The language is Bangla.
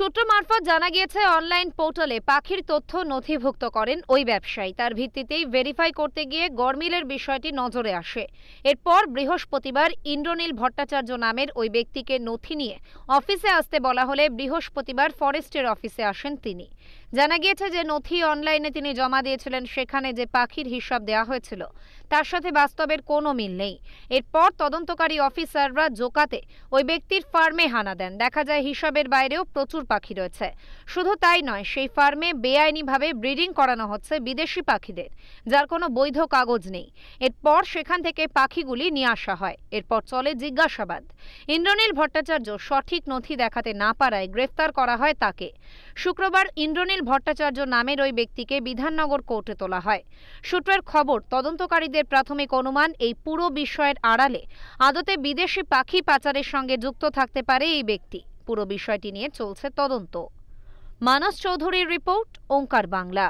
সূত্র মারফত জানা গিয়েছে অনলাইন পোর্টালে পাখির তথ্য নথিভুক্ত করেন ওই ব্যবসায়ী তার ভিত্তিতেই ভেরিফাই করতে গিয়ে গরমিলের বিষয়টি নজরে আসে এরপর বৃহস্পতিবার ইন্দ্রনীল ভট্টাচার্য নামের ওই ব্যক্তিকে নথি নিয়ে অফিসে আসতে বলা হলে বৃহস্পতিবার ফরেস্টের অফিসে আসেন তিনি জানা গিয়েছে যে নথি অনলাইনে তিনি জমা দিয়েছিলেন সেখানে যে পাখির হিসাব দেওয়া হয়েছিল তার সাথে বাস্তবের কোনো মিল নেই এরপর তদন্তকারী অফিসাররা জোকাতে ওই ব্যক্তির ফার্মে হানা দেন দেখা যায় হিসাবের বাইরেও প্রচুর পাখি রয়েছে শুধু তাই নয় সেই ফার্মে বেআইনিভাবে ব্রিডিং করানো হচ্ছে বিদেশি পাখিদের যার কোনো বৈধ কাগজ নেই এরপর সেখান থেকে পাখিগুলি নিয়ে আসা হয় এরপর চলে জিজ্ঞাসাবাদ ইন্দ্রনীল ভট্টাচার্য সঠিক নথি দেখাতে না পারায় গ্রেফতার করা হয় তাকে শুক্রবার ইন্দ্রনীল সুনীল ভট্টাচার্য নামের ওই ব্যক্তিকে বিধাননগর কোর্টে তোলা হয় সূত্রের খবর তদন্তকারীদের প্রাথমিক অনুমান এই পুরো বিষয়ের আড়ালে আদতে বিদেশি পাখি পাচারের সঙ্গে যুক্ত থাকতে পারে এই ব্যক্তি পুরো বিষয়টি নিয়ে চলছে তদন্ত মানস চৌধুরীর রিপোর্ট ওঙ্কার বাংলা